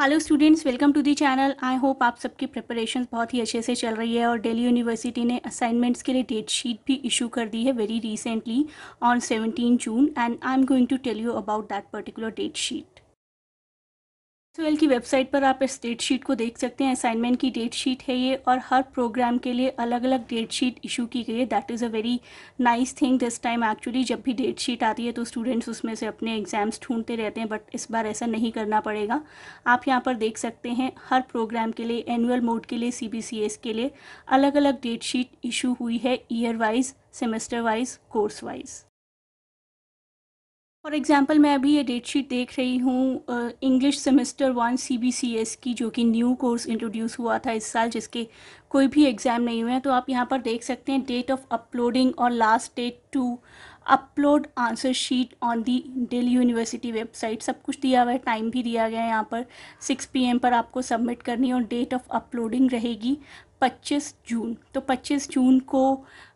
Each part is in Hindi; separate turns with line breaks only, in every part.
hello students welcome to the channel I hope आप सबकी प्रिपरेशन बहुत ही अच्छे से चल रही है और दिल्ली यूनिवर्सिटी ने असाइनमेंट्स के लिए डेट शीट भी इशू कर दी है very recently on 17 June and I am going to tell you about that particular date sheet well की वेबसाइट पर आप इस डेट शीट को देख सकते हैं असाइनमेंट की डेट शीट है ये और हर प्रोग्राम के लिए अलग अलग डेट शीट इशू की गई है that is a very nice thing this time actually जब भी डेट शीट आती है तो स्टूडेंट्स उसमें से अपने एग्जाम्स ढूंढते रहते हैं बट इस बार ऐसा नहीं करना पड़ेगा आप यहाँ पर देख सकते हैं हर प्रोग्राम के लिए एनुअल मोड के लिए सी के लिए अलग अलग डेट शीट इशू हुई है year wise semester wise course wise for example मैं अभी ये डेट शीट देख रही हूँ English semester one C B C S की जो कि न्यू कोर्स इंट्रोड्यूस हुआ था इस साल जिसके कोई भी एग्ज़ाम नहीं हुए हैं तो आप यहाँ पर देख सकते हैं डेट ऑफ अपलोडिंग और last date to upload answer sheet on the Delhi university website सब कुछ दिया हुआ है टाइम भी दिया गया है यहाँ पर सिक्स एम पर आपको सबमिट करनी है और डेट ऑफ अपलोडिंग रहेगी 25 जून तो 25 जून को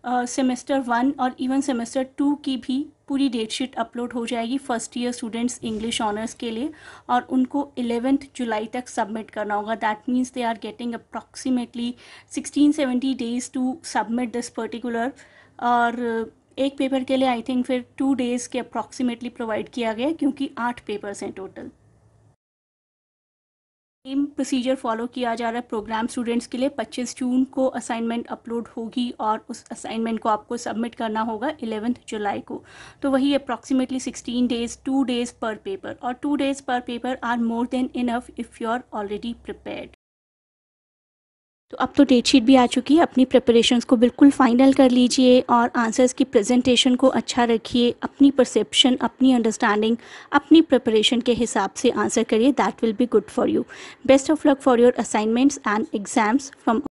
सेमेस्टर वन और इवन सेमेस्टर टू की भी पूरी डेट शीट अपलोड हो जाएगी first year students English honours के लिए और उनको एलेवेंथ जुलाई तक सबमिट करना होगा that means they are getting approximately sixteen seventy days to submit this particular और एक पेपर के लिए आई थिंक फिर टू डेज़ के अप्रॉक्सीमेटली प्रोवाइड किया गया क्योंकि आठ पेपर्स हैं टोटल सेम प्रोसीजर फॉलो किया जा रहा है प्रोग्राम स्टूडेंट्स के लिए 25 जून को असाइनमेंट अपलोड होगी और उस असाइनमेंट को आपको सबमिट करना होगा इलेवेंथ जुलाई को तो वही अप्रॉक्सीमेटली 16 डेज टू डेज पर पेपर और टू डेज पर paper are more than enough if you are already prepared तो अब तो डेट शीट भी आ चुकी है अपनी प्रिपरेशंस को बिल्कुल फाइनल कर लीजिए और आंसर्स की प्रेजेंटेशन को अच्छा रखिए अपनी परसेप्शन अपनी अंडरस्टैंडिंग अपनी प्रिपरेशन के हिसाब से आंसर करिए that will be good for you best of luck for your assignments and exams from